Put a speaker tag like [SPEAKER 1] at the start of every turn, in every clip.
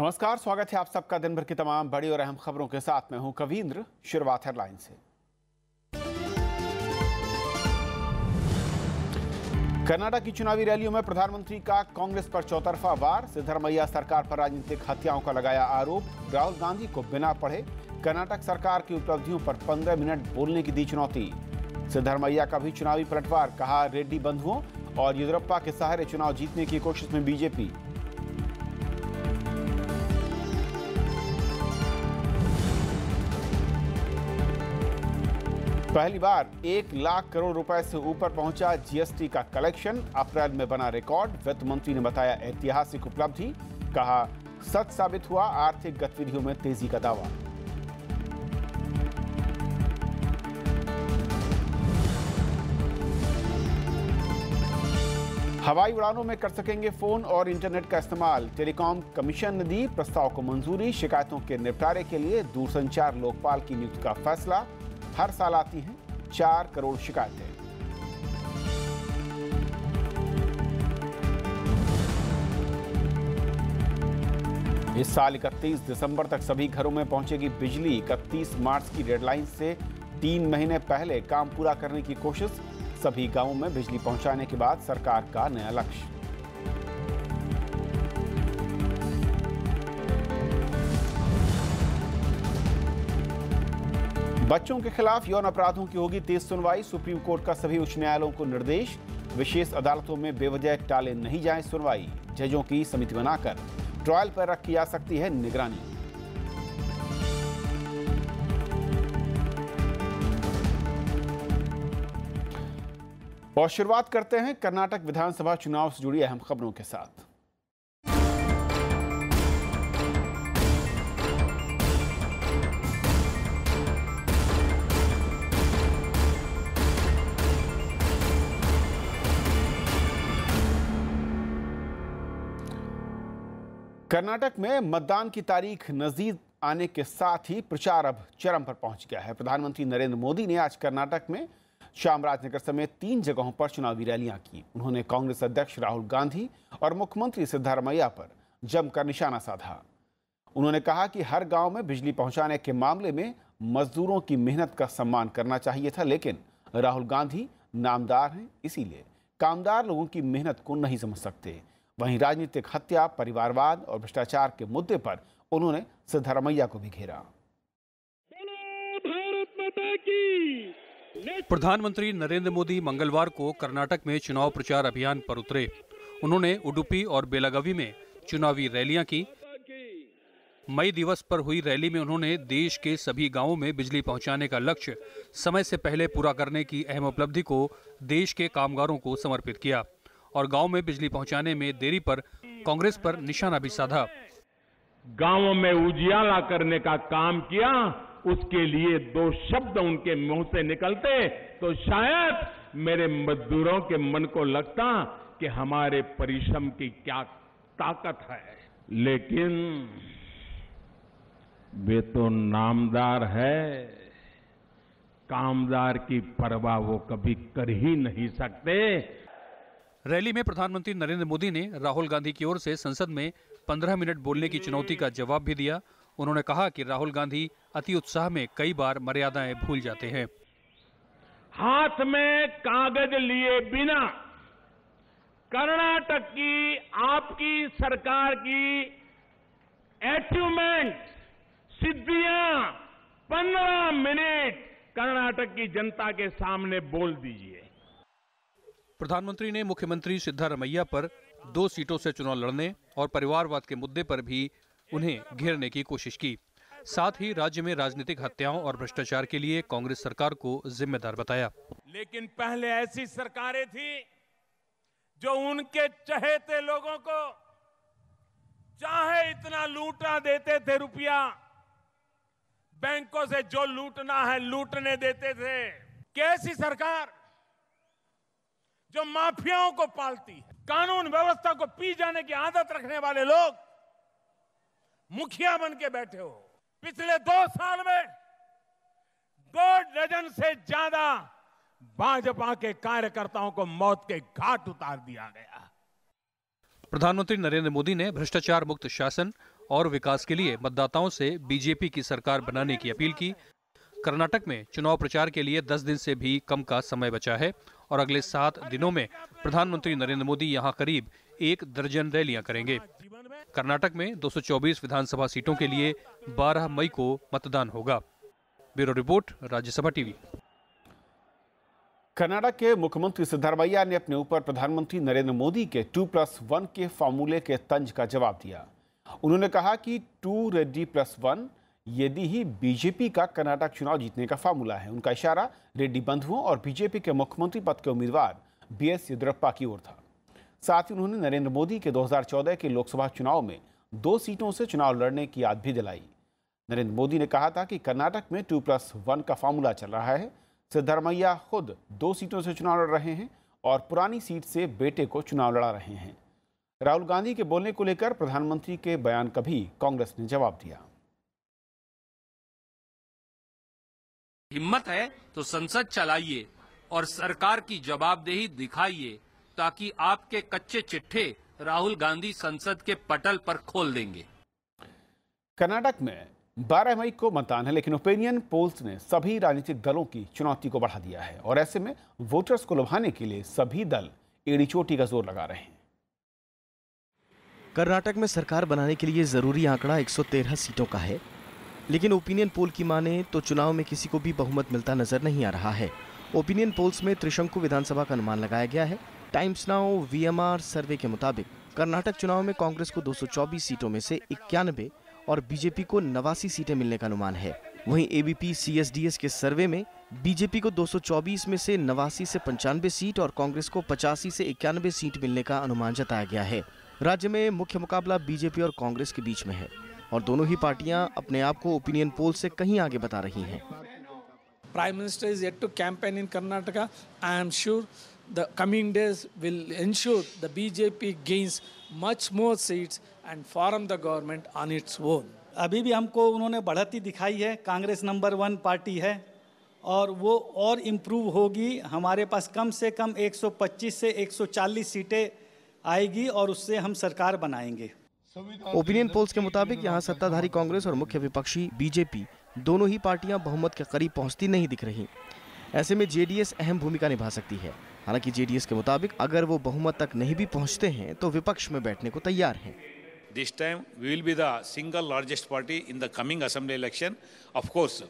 [SPEAKER 1] नमस्कार स्वागत है आप सबका दिन भर की तमाम बड़ी और अहम खबरों के साथ मैं हूं कविंद्र शुरुआत हेडलाइन से कर्नाटक की चुनावी रैलियों में प्रधानमंत्री का कांग्रेस पर चौतरफा वार सिद्धरमैया सरकार पर राजनीतिक हत्याओं का लगाया आरोप राहुल गांधी को बिना पढ़े कर्नाटक सरकार की उपलब्धियों पर 15 मिनट बोलने की दी चुनौती सिद्धरमैया का भी चुनावी पलटवार कहा रेड्डी बंधुओं और येदुरप्पा के सहारे चुनाव जीतने की कोशिश में बीजेपी पहली बार एक लाख करोड़ रुपए से ऊपर पहुंचा जीएसटी का कलेक्शन अप्रैल में बना रिकॉर्ड वित्त मंत्री ने बताया ऐतिहासिक उपलब्धि कहा सच साबित हुआ आर्थिक गतिविधियों में तेजी का दावा हवाई उड़ानों में कर सकेंगे फोन और इंटरनेट का इस्तेमाल टेलीकॉम कमीशन ने दी प्रस्ताव को मंजूरी शिकायतों के निपटारे के लिए दूरसंचार लोकपाल की नियुक्ति का फैसला हर साल आती हैं चार करोड़ शिकायतें इस साल 31 दिसंबर तक सभी घरों में पहुंचेगी बिजली 31 मार्च की डेडलाइन से तीन महीने पहले काम पूरा करने की कोशिश सभी गांवों में बिजली पहुंचाने के बाद सरकार का नया लक्ष्य बच्चों के खिलाफ यौन अपराधों की होगी तेज सुनवाई सुप्रीम कोर्ट का सभी उच्च न्यायालयों को निर्देश विशेष अदालतों में बेवजह टाले नहीं जाए सुनवाई जजों की समिति बनाकर ट्रायल पर रखी जा सकती है निगरानी और शुरुआत करते हैं कर्नाटक विधानसभा चुनाव से जुड़ी अहम खबरों के साथ कर्नाटक में मतदान की तारीख नजदीक आने के साथ ही प्रचार अब चरम पर पहुंच गया है प्रधानमंत्री नरेंद्र मोदी ने आज कर्नाटक में शामराजनगर समेत तीन जगहों पर चुनावी रैलियां की उन्होंने कांग्रेस अध्यक्ष राहुल गांधी और मुख्यमंत्री सिद्धारमैया पर जमकर निशाना साधा उन्होंने कहा कि हर गांव में बिजली पहुंचाने के मामले में मजदूरों की मेहनत का सम्मान करना चाहिए था लेकिन राहुल गांधी नामदार हैं इसीलिए कामदार लोगों की मेहनत को नहीं समझ सकते वहीं राजनीतिक हत्या परिवारवाद और भ्रष्टाचार के मुद्दे पर उन्होंने सिद्धारमैया को भी घेरा
[SPEAKER 2] प्रधानमंत्री नरेंद्र मोदी मंगलवार को कर्नाटक में चुनाव प्रचार अभियान पर उतरे उन्होंने उडुपी और बेलागवी में चुनावी रैलियां की मई दिवस पर हुई रैली में उन्होंने देश के सभी गांवों में बिजली पहुंचाने का लक्ष्य समय से पहले पूरा करने की अहम उपलब्धि को देश के कामगारों को समर्पित किया और गांव में बिजली पहुंचाने में देरी पर कांग्रेस पर निशाना भी साधा गांवों में उजियाला करने का काम किया उसके लिए दो शब्द उनके मुंह से निकलते तो शायद मेरे मजदूरों के मन को लगता कि हमारे परिश्रम की क्या ताकत है लेकिन वे तो नामदार है कामदार की परवाह वो कभी कर ही नहीं सकते रैली में प्रधानमंत्री नरेंद्र मोदी ने राहुल गांधी की ओर से संसद में 15 मिनट बोलने की चुनौती का जवाब भी दिया उन्होंने कहा कि राहुल गांधी अति उत्साह में कई बार मर्यादाएं भूल जाते हैं हाथ में कागज लिए बिना कर्नाटक की आपकी सरकार की एचीवमेंट सिद्धियां पंद्रह मिनट कर्नाटक की जनता के सामने बोल दीजिए प्रधानमंत्री ने मुख्यमंत्री सिद्धारमैया पर दो सीटों से चुनाव लड़ने और परिवारवाद के मुद्दे पर भी उन्हें घेरने की कोशिश की साथ ही राज्य में राजनीतिक हत्याओं और भ्रष्टाचार के लिए कांग्रेस सरकार को जिम्मेदार बताया लेकिन पहले ऐसी सरकारें थी जो उनके चहेते लोगों को चाहे इतना लूटा देते थे रुपया बैंकों से जो लूटना है लूटने देते थे कैसी सरकार
[SPEAKER 1] जो माफियाओं को पालती है कानून व्यवस्था को पी जाने की आदत रखने वाले लोग मुखिया बन के बैठे हो पिछले दो साल में दो डजन से ज्यादा भाजपा
[SPEAKER 2] के कार्यकर्ताओं को मौत के घाट उतार दिया गया प्रधानमंत्री नरेंद्र मोदी ने भ्रष्टाचार मुक्त शासन और विकास के लिए मतदाताओं से बीजेपी की सरकार बनाने की अपील की कर्नाटक में चुनाव प्रचार के लिए 10 दिन से भी कम का समय बचा है और अगले सात दिनों में प्रधानमंत्री नरेंद्र मोदी यहाँ करीब एक दर्जन रैलियां करेंगे कर्नाटक में 224 विधानसभा सीटों के लिए 12 मई को
[SPEAKER 1] मतदान होगा bureau report Rajya Sabha TV Karnataka के मुख्यमंत्री सिद्धारमैया ने अपने ऊपर प्रधानमंत्री नरेंद्र मोदी के टू प्लस वन के फॉर्मूले के तंज का जवाब दिया उन्होंने कहा कि टू रेड्डी प्लस वन यदि ही बीजेपी का कर्नाटक चुनाव जीतने का फार्मूला है उनका इशारा रेड्डी बंधुओं और बीजेपी के मुख्यमंत्री पद के उम्मीदवार बी एस येदुरप्पा की ओर था साथ ही उन्होंने नरेंद्र मोदी के 2014 के लोकसभा चुनाव में दो सीटों से चुनाव लड़ने की याद भी दिलाई नरेंद्र मोदी ने कहा था कि कर्नाटक में टू प्लस वन का फार्मूला चल रहा है सिद्धरमैया खुद दो सीटों से चुनाव लड़ रहे हैं और पुरानी सीट से बेटे को चुनाव लड़ा रहे हैं राहुल गांधी के बोलने को लेकर प्रधानमंत्री के बयान का भी कांग्रेस ने जवाब दिया
[SPEAKER 2] हिम्मत है तो संसद चलाइए और सरकार की जवाबदेही दिखाइए ताकि आपके कच्चे चिट्ठे राहुल गांधी संसद के पटल पर खोल देंगे
[SPEAKER 1] कर्नाटक में 12 मई को मतदान है लेकिन ओपिनियन पोल्स ने सभी राजनीतिक दलों की चुनौती को बढ़ा दिया है और ऐसे में वोटर्स को लुभाने के लिए सभी दल एड़ी चोटी का जोर लगा रहे हैं
[SPEAKER 3] कर्नाटक में सरकार बनाने के लिए जरूरी आंकड़ा 113 सीटों का है लेकिन ओपिनियन पोल की माने तो चुनाव में किसी को भी बहुमत मिलता नजर नहीं आ रहा है ओपिनियन पोल्स में त्रिशंकु विधानसभा का अनुमान लगाया गया है टाइम्स नाउ वीएमआर सर्वे के मुताबिक कर्नाटक चुनाव में कांग्रेस को 224 सीटों में से इक्यानबे और बीजेपी को नवासी सीटें मिलने का अनुमान है वहीं एबीपी सीएसडीएस के सर्वे में बीजेपी को 224 में से नवासी से पंचानवे सीट और कांग्रेस को पचासी से इक्यानवे सीट मिलने का अनुमान जताया गया है राज्य में मुख्य मुकाबला बीजेपी और कांग्रेस के बीच में है और दोनों ही पार्टियां अपने आप को ओपिनियन पोल से कहीं आगे बता रही हैं
[SPEAKER 4] prime minister is yet to campaign in Karnataka I am sure the coming days will ensure the BJP gains much more seats and form the government on its own अभी भी हमको उन्होंने बढ़त ही दिखाई है कांग्रेस नंबर वन पार्टी है और वो और इम्प्रूव होगी हमारे
[SPEAKER 2] पास कम से कम 125 से 140 सीटें आएगी और उससे हम सरकार
[SPEAKER 3] बनाएंगे ओपिनियन पोल्स के मुताबिक यहाँ सत्ताधारी कांग्रेस और मुख्य विपक्षी बीजेपी दोनों ही पार्टियाँ बहुमत के करीब पहुँचती नहीं दिख रही ऐसे में जेडीएस अहम भूमिका निभा सकती है हालांकि जेडीएस के मुताबिक अगर वो बहुमत तक नहीं भी पहुँचते हैं तो विपक्ष में बैठने को तैयार हैं।
[SPEAKER 1] This time we will be the single largest party in the coming assembly election of course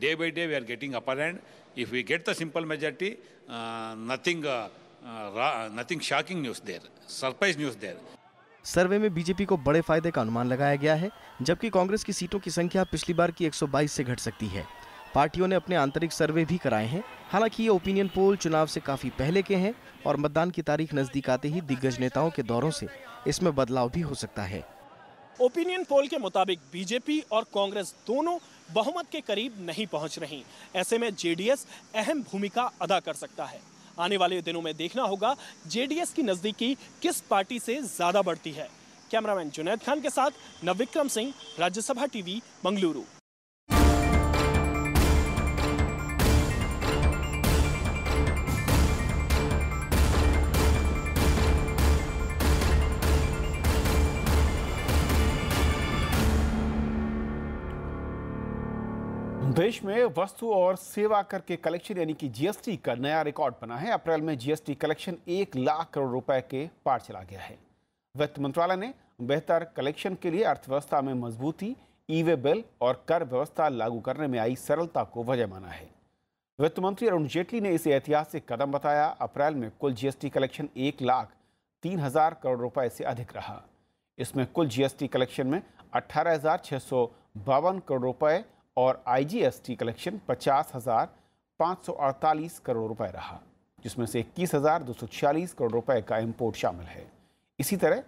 [SPEAKER 1] day by day we are getting upper hand if we get the simple majority nothing nothing shocking news there surprise news there
[SPEAKER 3] survey में BJP को बड़े फायदे का अनुमान लगाया गया है जबकि कांग्रेस की सीटों की संख्या पिछली बार की 122 से घट सकती है पार्टियों ने अपने आंतरिक सर्वे भी कराए हैं हालांकि ये ओपिनियन पोल चुनाव से काफी पहले के हैं और मतदान की तारीख नजदीक आते ही दिग्गज नेताओं के दौरों से इसमें बदलाव भी हो सकता है
[SPEAKER 2] ओपिनियन पोल के मुताबिक बीजेपी और कांग्रेस दोनों बहुमत के करीब नहीं पहुंच रही ऐसे में जेडीएस अहम भूमिका अदा कर सकता है आने वाले दिनों में देखना होगा जेडीएस की नज़दीकी किस पार्टी से ज़्यादा बढ़ती है कैमरामैन जुनैद खान के साथ नविक्रम सिंह राज्यसभा टीवी मंगलुरु
[SPEAKER 1] देश में वस्तु और सेवा कर के कलेक्शन यानी कि जीएसटी का नया रिकॉर्ड बना है अप्रैल में जीएसटी कलेक्शन एक लाख करोड़ रुपए के पार चला गया है वित्त मंत्रालय ने बेहतर कलेक्शन के लिए अर्थव्यवस्था में मजबूती ई वे बिल और कर व्यवस्था लागू करने में आई सरलता को वजह माना है वित्त मंत्री अरुण जेटली ने इसे ऐतिहासिक कदम बताया अप्रैल में कुल जीएसटी कलेक्शन एक लाख तीन हजार करोड़ रुपए से अधिक रहा इसमें कुल जीएसटी कलेक्शन में अठारह हजार छह सौ बावन करोड़ रुपए और आईजीएसटी कलेक्शन पचास हज़ार पाँच सौ अड़तालीस करोड़ रुपए रहा जिसमें से इक्कीस हज़ार दो सौ छियालीस करोड़ रुपए का इम्पोर्ट शामिल है इसी तरह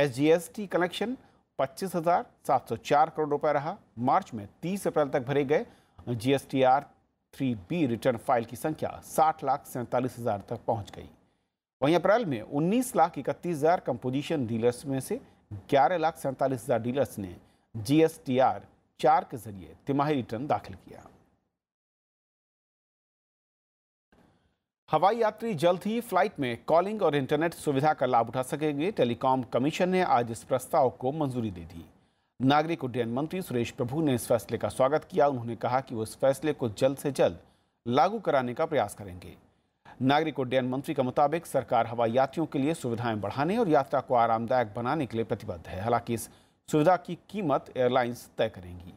[SPEAKER 1] एसजीएसटी कलेक्शन पच्चीस हज़ार सात सौ चार करोड़ रुपए रहा मार्च में तीस अप्रैल तक भरे गए GSTR three B return file की संख्या साठ लाख सैंतालीस हज़ार तक पहुंच गई वहीं अप्रैल में उन्नीस लाख इकतीस हज़ार कंपोजिशन डीलर्स में से ग्यारह लाख सैंतालीस हज़ार डीलर्स ने जीएसटीआर चार के जरिए तिमाही रिटर्न दाखिल किया हवाई यात्री जल्द ही फ्लाइट में कॉलिंग और इंटरनेट सुविधा का लाभ उठा सकेंगे टेलीकॉम कमीशन ने आज इस प्रस्ताव को मंजूरी दे दी नागरिक उड्डयन मंत्री सुरेश प्रभु ने इस फैसले का स्वागत किया उन्होंने कहा कि वो इस फैसले को जल्द से जल्द लागू कराने का प्रयास करेंगे नागरिक उड्डयन मंत्री के मुताबिक सरकार हवाई यात्रियों के लिए सुविधाएं बढ़ाने और यात्रा को आरामदायक बनाने के लिए प्रतिबद्ध है हालांकि इस सुविधा की कीमत एयरलाइंस तय करेंगी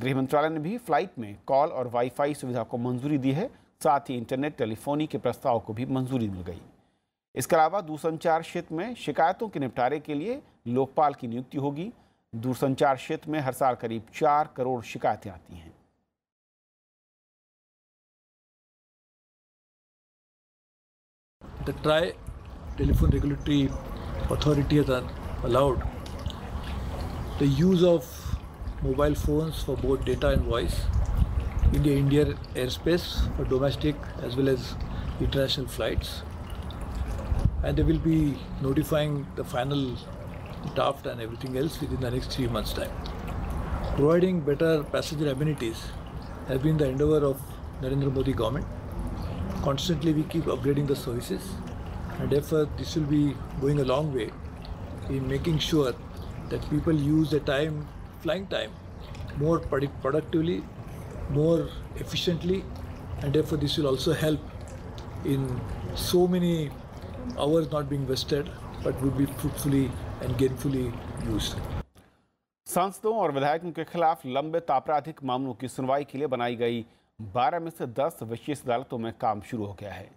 [SPEAKER 1] गृह मंत्रालय ने भी फ्लाइट में कॉल और वाईफाई सुविधा को मंजूरी दी है साथ ही इंटरनेट टेलीफोनी के प्रस्ताव को भी मंजूरी मिल गई इसके अलावा दूरसंचार क्षेत्र में शिकायतों के निपटारे के लिए लोकपाल की नियुक्ति होगी दूरसंचार क्षेत्र में हर साल करीब चार करोड़ शिकायतें आती हैं
[SPEAKER 5] TRAI telephone regulatory authority
[SPEAKER 2] allowed the use of mobile phones for both data and voice in the Indian airspace for domestic as well as international flights. And they will be notifying the final draft and everything else within the next three months' time. Providing better passenger amenities has been the endeavor of Narendra Modi government. Constantly we keep upgrading the services and therefore this will be going a long way in making sure that people use the time, flying time, more product- productively, more efficiently, and therefore this will also help in so many hours not being wasted, but would be fruitfully and
[SPEAKER 1] gainfully used. सांसदों और विधायकों के खिलाफ लंबित आपराधिक मामलों की सुनवाई के लिए बनाई गई 12 में से 10 विशेष अदालतों में काम शुरू हो गया है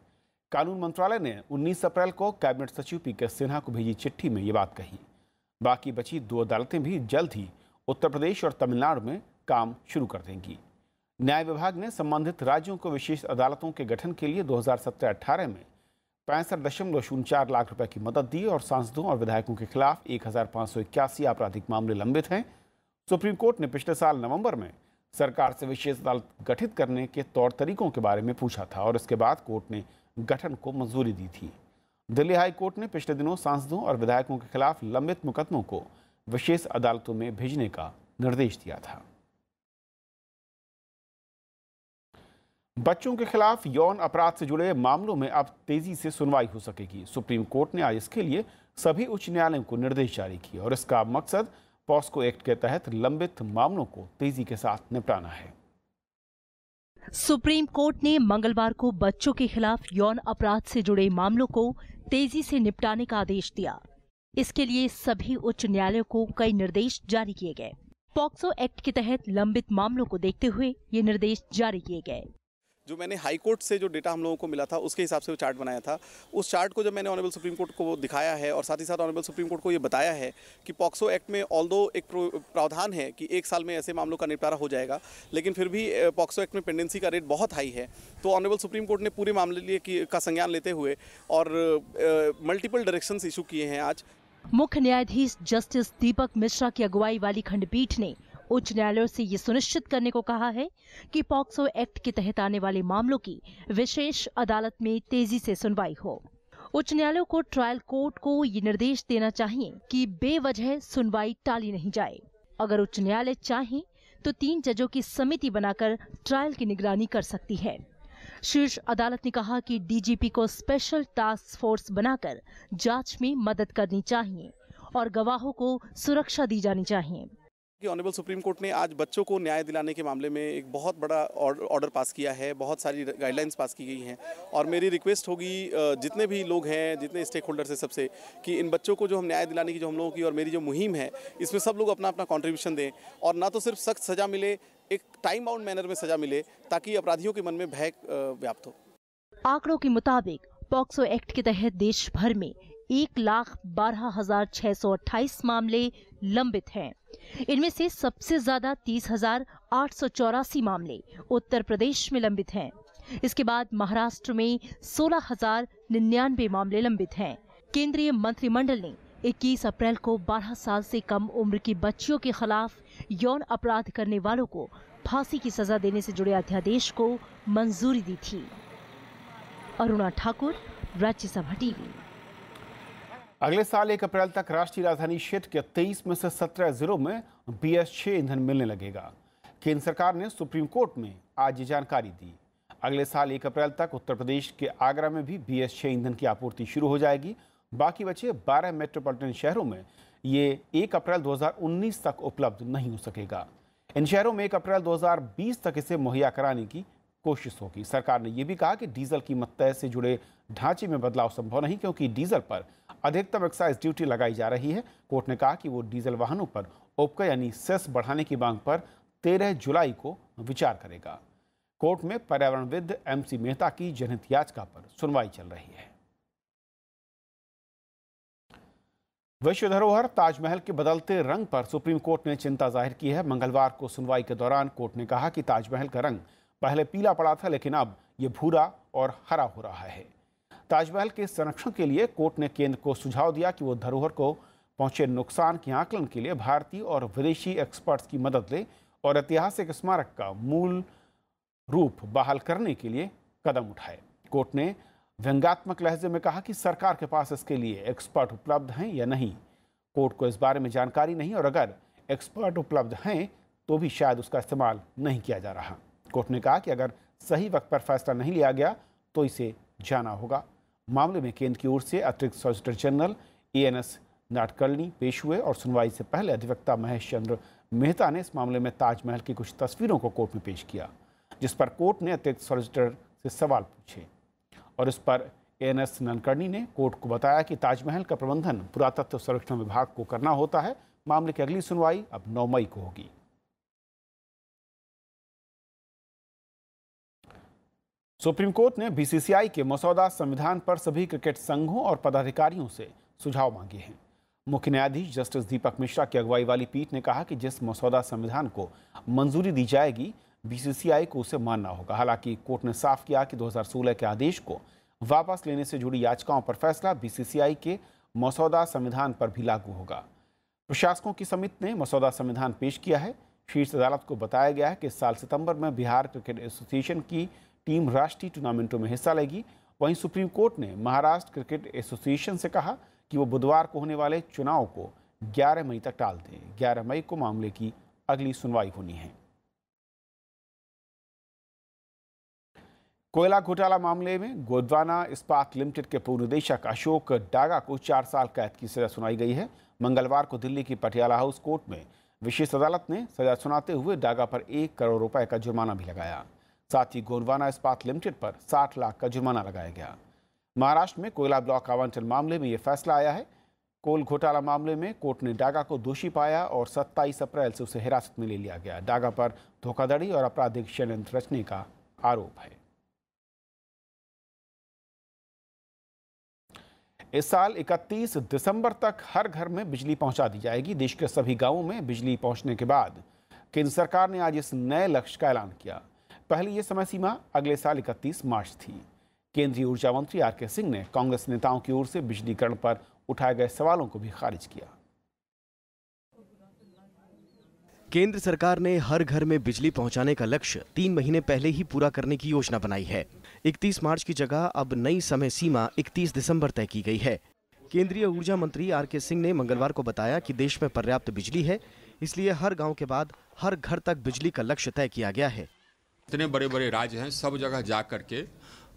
[SPEAKER 1] कानून मंत्रालय ने 19 अप्रैल को कैबिनेट सचिव पी के सिन्हा को भेजी चिट्ठी में ये बात कही बाकी बची दो अदालतें भी जल्द ही उत्तर प्रदेश और तमिलनाडु में काम शुरू कर देंगी न्याय विभाग ने संबंधित राज्यों को विशेष अदालतों के गठन के लिए 2017-18 में पैंसठ दशमलव शून्य चार लाख रुपए की मदद दी और सांसदों और विधायकों के खिलाफ एक आपराधिक मामले लंबित हैं सुप्रीम कोर्ट ने पिछले साल नवंबर में सरकार से विशेष अदालत गठित करने के तौर तरीकों के बारे में पूछा था और इसके बाद कोर्ट ने गठन को मंजूरी दी थी दिल्ली हाई कोर्ट ने पिछले दिनों सांसदों और विधायकों के खिलाफ लंबित मुकदमों को विशेष अदालतों में भेजने का निर्देश दिया था बच्चों के खिलाफ यौन अपराध से जुड़े मामलों में अब तेजी से सुनवाई हो सकेगी सुप्रीम कोर्ट ने आज इसके लिए सभी उच्च न्यायालयों को निर्देश जारी किया और इसका मकसद पॉस्को एक्ट के तहत लंबित मामलों को तेजी के साथ निपटाना है
[SPEAKER 5] सुप्रीम कोर्ट ने मंगलवार को बच्चों के खिलाफ यौन अपराध से जुड़े मामलों को तेजी से निपटाने का आदेश दिया इसके लिए सभी उच्च न्यायालयों को कई निर्देश जारी किए गए पॉक्सो एक्ट के तहत लंबित मामलों को देखते हुए ये निर्देश जारी किए गए
[SPEAKER 4] जो मैंने हाई कोर्ट से जो डेटा हम लोगों को मिला था उसके हिसाब से वो चार्ट बनाया था उस चार्ट को जब मैंने ऑनरेबल सुप्रीम कोर्ट को दिखाया है और साथ ही साथ ऑनरेबल सुप्रीम कोर्ट को ये बताया है कि पॉक्सो एक्ट में ऑल एक प्रावधान है कि एक साल में ऐसे मामलों का निपटारा हो जाएगा लेकिन फिर भी पॉक्सो एक्ट में पेंडेंसी का रेट बहुत हाई है तो ऑनरेबल सुप्रीम कोर्ट ने पूरे मामले का संज्ञान लेते हुए और मल्टीपल डायरेक्शन इशू किए हैं आज
[SPEAKER 5] मुख्य न्यायाधीश जस्टिस दीपक मिश्रा की अगुवाई वाली खंडपीठ ने उच्च न्यायालयों से ये सुनिश्चित करने को कहा है कि पॉक्सो एक्ट के तहत आने वाले मामलों की विशेष अदालत में तेजी से सुनवाई हो उच्च न्यायालयों को ट्रायल कोर्ट को ये निर्देश देना चाहिए कि बेवजह सुनवाई टाली नहीं जाए अगर उच्च न्यायालय चाहे तो तीन जजों की समिति बनाकर ट्रायल की निगरानी कर सकती है शीर्ष अदालत ने कहा कि डीजीपी को स्पेशल टास्क फोर्स बनाकर जांच में मदद करनी चाहिए और गवाहों को सुरक्षा दी जानी चाहिए
[SPEAKER 4] कि ऑनरेबल सुप्रीम कोर्ट ने आज बच्चों को न्याय दिलाने के मामले में एक बहुत बड़ा ऑर्डर पास किया है बहुत सारी गाइडलाइंस पास की गई हैं और मेरी रिक्वेस्ट होगी जितने भी लोग हैं जितने स्टेक होल्डर्स से सबसे कि इन बच्चों को जो हम न्याय दिलाने की जो हम लोगों की और मेरी जो मुहिम है इसमें सब लोग अपना अपना कॉन्ट्रीब्यूशन दें और ना तो सिर्फ सख्त सजा मिले एक टाइम बाउंड मैनर में सजा मिले ताकि अपराधियों के मन में भय व्याप्त हो
[SPEAKER 5] आंकड़ों के मुताबिक पॉक्सो एक्ट के तहत देश भर में एक लाख बारह हजार छह सौ अट्ठाईस मामले लंबित हैं इनमें से सबसे ज्यादा तीस हजार आठ सौ चौरासी मामले उत्तर प्रदेश में लंबित हैं इसके बाद महाराष्ट्र में सोलह हजार निन्यानवे मामले लंबित हैं केंद्रीय मंत्रिमंडल ने 21 अप्रैल को 12 साल से कम उम्र की बच्चियों के खिलाफ यौन अपराध करने वालों को फांसी की सजा देने से जुड़े अध्यादेश को मंजूरी दी थी अरुणा ठाकुर राज्यसभा टीवी
[SPEAKER 1] अगले साल एक अप्रैल तक राष्ट्रीय राजधानी क्षेत्र के तेईस में से सत्रह जिलों में बी एस छः ईंधन मिलने लगेगा केंद्र सरकार ने सुप्रीम कोर्ट में आज ये जानकारी दी अगले साल एक अप्रैल तक उत्तर प्रदेश के आगरा में भी बी एस छः ईंधन की आपूर्ति शुरू हो जाएगी बाकी बचे 12 मेट्रोपॉलिटन शहरों में ये एक अप्रैल 2019 तक उपलब्ध नहीं हो सकेगा इन शहरों में एक अप्रैल दो तक इसे मुहैया कराने की कोशिश होगी सरकार ने यह भी कहा कि डीजल कीमत तय से जुड़े ढांचे में बदलाव संभव नहीं क्योंकि डीजल पर अधिकतम एक्साइज ड्यूटी लगाई जा रही है कोर्ट ने कहा कि वो डीजल वाहनों पर उपकर यानी सेस बढ़ाने की मांग पर तेरह जुलाई को विचार करेगा कोर्ट में पर्यावरणविद एम सी मेहता की जनहित याचिका पर सुनवाई चल रही है विश्व धरोहर ताजमहल के बदलते रंग पर सुप्रीम कोर्ट ने चिंता जाहिर की है मंगलवार को सुनवाई के दौरान कोर्ट ने कहा कि ताजमहल का रंग पहले पीला पड़ा था लेकिन अब ये भूरा और हरा हो रहा है ताजमहल के संरक्षण के लिए कोर्ट ने केंद्र को सुझाव दिया कि वो धरोहर को पहुंचे नुकसान के आकलन के लिए भारतीय और विदेशी एक्सपर्ट्स की मदद ले और ऐतिहासिक स्मारक का मूल रूप बहाल करने के लिए कदम उठाए कोर्ट ने व्यंगात्मक लहजे में कहा कि सरकार के पास इसके लिए एक्सपर्ट उपलब्ध हैं या नहीं कोर्ट को इस बारे में जानकारी नहीं और अगर एक्सपर्ट उपलब्ध हैं तो भी शायद उसका इस्तेमाल नहीं किया जा रहा कोर्ट ने कहा कि अगर सही वक्त पर फैसला नहीं लिया गया तो इसे जाना होगा मामले में केंद्र की ओर से अतिरिक्त solicitor general A N S Nadkarni पेश हुए और सुनवाई से पहले अधिवक्ता महेश चंद्र मेहता ने इस मामले में ताजमहल की कुछ तस्वीरों को कोर्ट में पेश किया जिस पर कोर्ट ने अतिरिक्त सॉलिसिटर से सवाल पूछे और इस पर ए एन एस नलकर्णी ने कोर्ट को बताया कि ताजमहल का प्रबंधन पुरातत्व संरक्षण विभाग को करना होता है मामले की अगली सुनवाई अब नौ मई को होगी सुप्रीम कोर्ट ने बीसीसीआई के मसौदा संविधान पर सभी क्रिकेट संघों और पदाधिकारियों से सुझाव मांगे हैं मुख्य न्यायाधीश जस्टिस दीपक मिश्रा की अगुवाई वाली पीठ ने कहा कि जिस मसौदा संविधान को मंजूरी दी जाएगी बीसीसीआई को उसे मानना होगा हालांकि कोर्ट ने साफ किया कि 2016 के आदेश को वापस लेने से जुड़ी याचिकाओं पर फैसला बीसीसीआई के मसौदा संविधान पर भी लागू होगा प्रशासकों की समिति ने मसौदा संविधान पेश किया है शीर्ष अदालत को बताया गया है कि इस साल सितंबर में बिहार क्रिकेट एसोसिएशन की टीम राष्ट्रीय टूर्नामेंटों में हिस्सा लेगी वहीं सुप्रीम कोर्ट ने महाराष्ट्र क्रिकेट एसोसिएशन से कहा कि वो बुधवार को होने वाले चुनाव को 11 मई तक टाल दें 11 मई को मामले की अगली सुनवाई होनी है कोयला घोटाला मामले में गोदवाना इस्पात लिमिटेड के पूर्व निदेशक अशोक डागा को चार साल कैद की सजा सुनाई गई है मंगलवार को दिल्ली की पटियाला हाउस कोर्ट में विशेष अदालत ने सजा सुनाते हुए डागा पर एक करोड़ रुपए का जुर्माना भी लगाया साथ ही गोंडवाना इस्पात लिमिटेड पर 60 लाख का जुर्माना लगाया गया महाराष्ट्र में कोयला ब्लॉक आवंटन मामले में यह फैसला आया है कोल घोटाला मामले में कोर्ट ने डागा को दोषी पाया और 27 अप्रैल से उसे हिरासत में ले लिया गया डागा पर धोखाधड़ी और आपराधिक षड्यंत्र रचने का आरोप है इस साल 31 दिसंबर तक हर घर में बिजली पहुंचा दी जाएगी देश के सभी गांवों में बिजली पहुंचने के बाद केंद्र सरकार ने आज इस नए लक्ष्य का ऐलान किया पहले ये समय सीमा अगले साल इकतीस मार्च थी केंद्रीय ऊर्जा मंत्री आर के सिंह ने कांग्रेस नेताओं की ओर से बिजलीकरण पर उठाए गए सवालों को भी खारिज किया
[SPEAKER 3] केंद्र सरकार ने हर घर में बिजली पहुंचाने का लक्ष्य तीन महीने पहले ही पूरा करने की योजना बनाई है 31 मार्च की जगह अब नई समय सीमा 31 दिसंबर तय की गई है केंद्रीय ऊर्जा मंत्री आर के सिंह ने मंगलवार को बताया कि देश में पर्याप्त बिजली है इसलिए हर गांव के बाद हर घर तक बिजली का लक्ष्य तय किया गया है
[SPEAKER 2] इतने बड़े बड़े राज्य हैं सब जगह जा कर के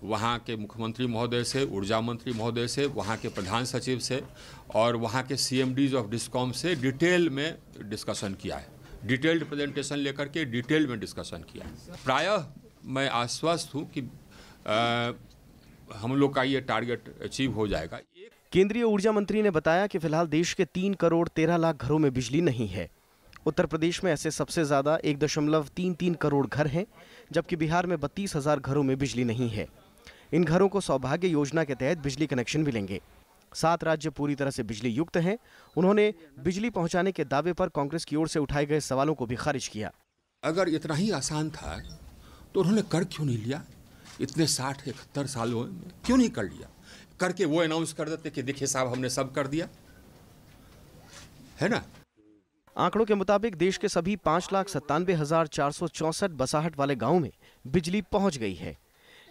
[SPEAKER 2] वहाँ के मुख्यमंत्री महोदय से ऊर्जा मंत्री महोदय से वहाँ के प्रधान सचिव से और वहाँ के सीएमडीज ऑफ डिस्कॉम से डिटेल में डिस्कशन किया है डिटेल्ड प्रेजेंटेशन लेकर के डिटेल में डिस्कशन किया है प्रायः मैं आश्वस्त हूँ कि आ, हम लोग का ये टारगेट अचीव हो जाएगा
[SPEAKER 3] केंद्रीय ऊर्जा मंत्री ने बताया कि फिलहाल देश के तीन करोड़ तेरह लाख घरों में बिजली नहीं है उत्तर प्रदेश में ऐसे सबसे ज़्यादा एक दशमलव तीन तीन करोड़ घर हैं जबकि बिहार में बत्तीस हज़ार घरों में बिजली नहीं है इन घरों को सौभाग्य योजना के तहत बिजली कनेक्शन मिलेंगे सात राज्य पूरी तरह से बिजली युक्त हैं उन्होंने बिजली पहुंचाने के दावे पर कांग्रेस की ओर से उठाए गए सवालों को भी खारिज किया अगर इतना ही आसान था तो उन्होंने कर क्यों नहीं लिया इतने साठ इकहत्तर सालों में क्यों नहीं कर
[SPEAKER 2] लिया करके वो अनाउंस कर देते कि देखिए साहब हमने सब कर दिया
[SPEAKER 3] है ना आंकड़ों के मुताबिक देश के सभी पाँच लाख सत्तानवे हजार चार सौ चौंसठ बसाहट वाले गाँव में बिजली पहुँच गई है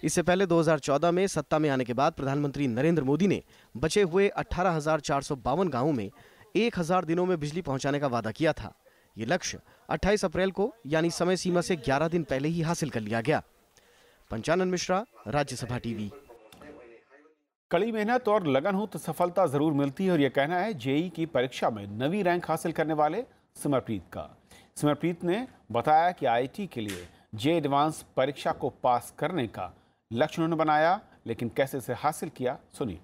[SPEAKER 3] इससे पहले 2014 में सत्ता में आने के बाद प्रधानमंत्री नरेंद्र मोदी ने बचे हुए अठारह गाँवों में 1000 दिनों में बिजली पहुंचाने का वादा किया था ये लक्ष्य 28 अप्रैल को यानी समय सीमा से 11 दिन पहले ही हासिल कर लिया गया पंचानंद मिश्रा राज्यसभा टीवी
[SPEAKER 1] कड़ी मेहनत और लगन हो तो सफलता ज़रूर मिलती है और यह कहना है जेई की परीक्षा में नवी रैंक हासिल करने वाले सिमरप्रीत का सिमरप्रीत ने बताया कि आईटी के लिए जे एडवांस परीक्षा को पास करने का लक्ष्य उन्होंने बनाया लेकिन कैसे इसे हासिल किया सुनिए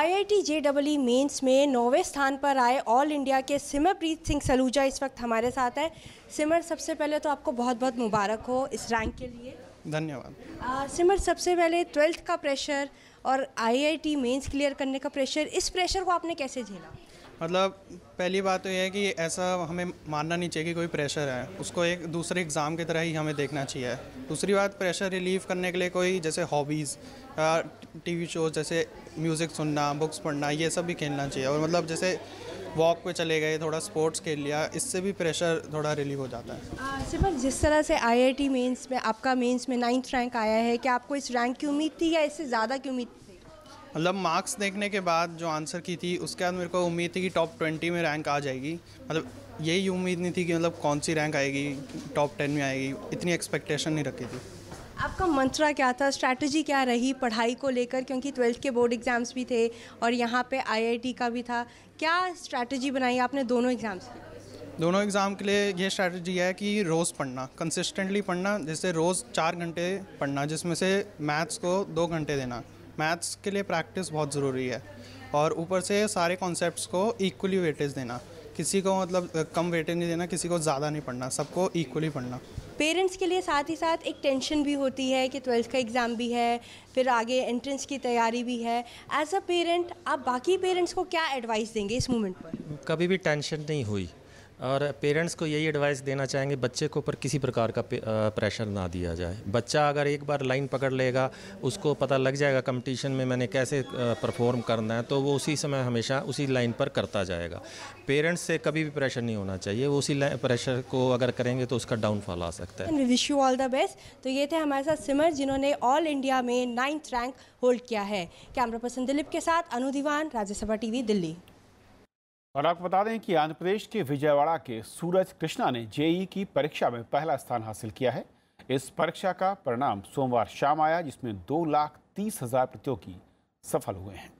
[SPEAKER 6] आईआईटी जेडब्ल्यू मेंस में नौवे स्थान पर आए ऑल इंडिया के सिमरप्रीत सिंह सलूजा इस वक्त हमारे साथ हैं सिमर सबसे पहले तो आपको बहुत बहुत मुबारक हो इस रैंक के लिए
[SPEAKER 7] धन्यवाद
[SPEAKER 6] सिमर सबसे पहले ट्वेल्थ का प्रेशर और आईआईटी मेंस क्लियर करने का प्रेशर इस प्रेशर को आपने कैसे झेला
[SPEAKER 7] मतलब पहली बात तो यह है कि ऐसा हमें मानना नहीं चाहिए कि कोई प्रेशर है उसको एक दूसरे एग्ज़ाम की तरह ही हमें देखना चाहिए दूसरी बात प्रेशर रिलीव करने के लिए कोई जैसे हॉबीज़ टीवी शोज जैसे म्यूज़िक सुनना बुक्स पढ़ना ये सब भी खेलना चाहिए और मतलब जैसे वॉक पे चले गए थोड़ा स्पोर्ट्स खेल लिया इससे भी प्रेशर थोड़ा रिलीव हो जाता है
[SPEAKER 6] सिर्फ हाँ, अच्छा, जिस तरह से आईआईटी मेंस में आपका मेंस में नाइन्थ रैंक आया है क्या आपको इस रैंक की उम्मीद थी या इससे ज़्यादा की उम्मीद थी
[SPEAKER 7] मतलब मार्क्स देखने के बाद जो आंसर की थी उसके बाद मेरे को उम्मीद थी कि टॉप ट्वेंटी में रैंक आ जाएगी मतलब यही उम्मीद नहीं थी कि मतलब कौन सी रैंक आएगी टॉप टेन में आएगी इतनी एक्सपेक्टेशन नहीं रखी थी
[SPEAKER 6] आपका मंत्रा क्या था स्ट्रैटेजी क्या रही पढ़ाई को लेकर क्योंकि ट्वेल्थ के बोर्ड एग्ज़ाम्स भी थे और यहाँ पे आईआईटी का भी था क्या स्ट्रैटेजी बनाई आपने दोनों एग्ज़ाम्स की
[SPEAKER 7] दोनों एग्ज़ाम के लिए ये स्ट्रैटेजी है कि रोज़ पढ़ना कंसिस्टेंटली पढ़ना जैसे रोज़ चार घंटे पढ़ना जिसमें से मैथ्स को दो घंटे देना मैथ्स के लिए प्रैक्टिस बहुत ज़रूरी है और ऊपर से सारे कॉन्सेप्ट को इक्वली वेटेज देना किसी को मतलब कम वेटेज नहीं देना किसी को ज़्यादा नहीं पढ़ना सबको इक्वली पढ़ना
[SPEAKER 6] पेरेंट्स के लिए साथ ही साथ एक टेंशन भी होती है कि ट्वेल्थ का एग्ज़ाम भी है फिर आगे एंट्रेंस की तैयारी भी है एज अ पेरेंट आप बाकी पेरेंट्स को क्या एडवाइस देंगे
[SPEAKER 7] इस मोमेंट पर कभी भी टेंशन नहीं हुई और पेरेंट्स को यही एडवाइस देना चाहेंगे बच्चे के ऊपर किसी प्रकार का प्रेशर ना दिया जाए बच्चा अगर एक बार लाइन पकड़ लेगा उसको पता लग जाएगा कंपटीशन में मैंने कैसे परफॉर्म करना है तो वो उसी समय हमेशा उसी लाइन पर करता जाएगा पेरेंट्स से कभी भी प्रेशर नहीं होना चाहिए वो उसी प्रेशर को अगर करेंगे तो उसका डाउनफॉल आ सकता है
[SPEAKER 6] wish you all the best तो ये थे हमारे साथ सिमर जिन्होंने ऑल इंडिया में नाइन्थ रैंक होल्ड किया है कैमरा पर्सन दिलीप के साथ अनु दीवान राज्यसभा टीवी दिल्ली
[SPEAKER 1] और आपको बता दें कि आंध्र प्रदेश के विजयवाड़ा के सूरज कृष्णा ने जेई की परीक्षा में पहला स्थान हासिल किया है इस परीक्षा का परिणाम सोमवार शाम आया जिसमें दो लाख तीस हजार प्रतियोगी सफल हुए हैं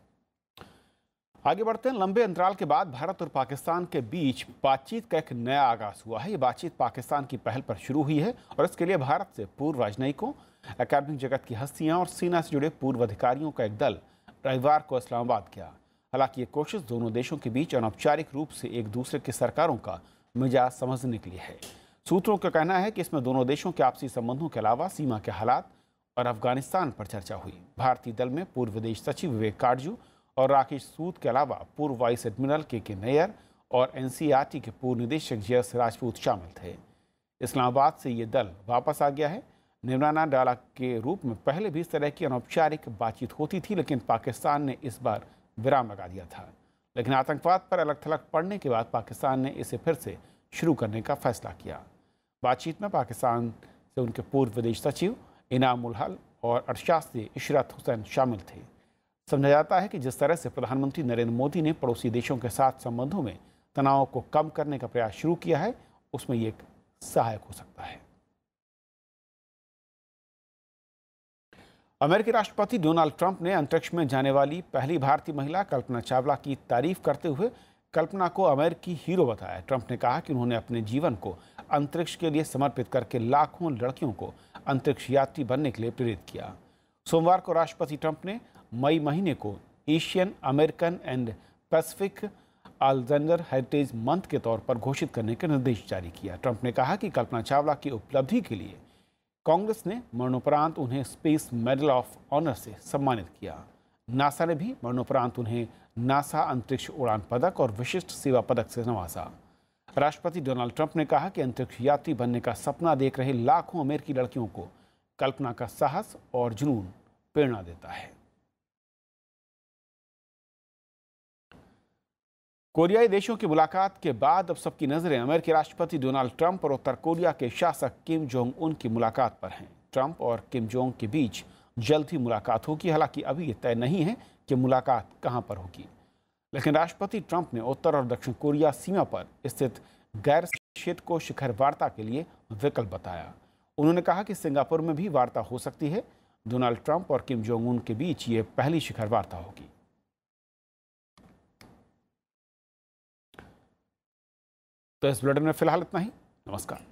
[SPEAKER 1] आगे बढ़ते हैं लंबे अंतराल के बाद भारत और पाकिस्तान के बीच बातचीत का एक नया आगाज हुआ है ये बातचीत पाकिस्तान की पहल पर शुरू हुई है और इसके लिए भारत से पूर्व राजनयिकों अकादमिक जगत की हस्तियां और सेना से जुड़े पूर्व अधिकारियों का एक दल रविवार को इस्लामाबाद गया हालांकि ये कोशिश दोनों देशों के बीच अनौपचारिक रूप से एक दूसरे की सरकारों का मिजाज समझने के लिए है सूत्रों का कहना है कि इसमें दोनों देशों के आपसी संबंधों के अलावा सीमा के हालात और अफगानिस्तान पर चर्चा हुई भारतीय दल में पूर्व विदेश सचिव विवेक काटजू और राकेश सूद के अलावा पूर्व वाइस एडमिरल के के नैयर और एन के पूर्व निदेशक जयस राजपूत शामिल थे इस्लामाबाद से ये दल वापस आ गया है निर्माना डाला के रूप में पहले भी इस तरह की अनौपचारिक बातचीत होती थी लेकिन पाकिस्तान ने इस बार विराम लगा दिया था लेकिन आतंकवाद पर अलग थलग पड़ने के बाद पाकिस्तान ने इसे फिर से शुरू करने का फैसला किया बातचीत में पाकिस्तान से उनके पूर्व विदेश सचिव इनाम उलहल और अर्थशास्त्री इशरत हुसैन शामिल थे समझा जाता है कि जिस तरह से प्रधानमंत्री नरेंद्र मोदी ने पड़ोसी देशों के साथ संबंधों में तनाव को कम करने का प्रयास शुरू किया है उसमें ये सहायक हो सकता है अमेरिकी राष्ट्रपति डोनाल्ड ट्रंप ने अंतरिक्ष में जाने वाली पहली भारतीय महिला कल्पना चावला की तारीफ करते हुए कल्पना को अमेरिकी हीरो बताया ट्रंप ने कहा कि उन्होंने अपने जीवन को अंतरिक्ष के लिए समर्पित करके लाखों लड़कियों को अंतरिक्ष यात्री बनने के लिए प्रेरित किया सोमवार को राष्ट्रपति ट्रंप ने मई महीने को Asian American and Pacific islander heritage month के तौर पर घोषित करने के निर्देश जारी किया ट्रंप ने कहा कि कल्पना चावला की उपलब्धि के लिए कांग्रेस ने मरणोपरांत उन्हें स्पेस मेडल ऑफ ऑनर से सम्मानित किया नासा ने भी मरणोपरांत उन्हें नासा अंतरिक्ष उड़ान पदक और विशिष्ट सेवा पदक से नवाजा राष्ट्रपति डोनाल्ड ट्रंप ने कहा कि अंतरिक्ष यात्री बनने का सपना देख रहे लाखों अमेरिकी लड़कियों को कल्पना का साहस और जुनून प्रेरणा देता है कोरियाई देशों की मुलाकात के बाद अब सबकी नज़रें अमेरिकी राष्ट्रपति डोनाल्ड ट्रंप और उत्तर कोरिया के शासक किम जोंग उन की मुलाकात पर हैं ट्रंप और किम जोंग के बीच जल्द ही मुलाकात होगी हालांकि अभी ये तय नहीं है कि मुलाकात कहां पर होगी लेकिन राष्ट्रपति ट्रंप ने उत्तर और दक्षिण कोरिया सीमा पर स्थित गैर क्षेत्र को शिखर वार्ता के लिए विकल्प बताया उन्होंने कहा कि सिंगापुर में भी वार्ता हो सकती है डोनाल्ड ट्रंप और किम जोंग उन के बीच ये पहली शिखर वार्ता होगी तो इस बुलेटिन में फिलहाल इतना ही नमस्कार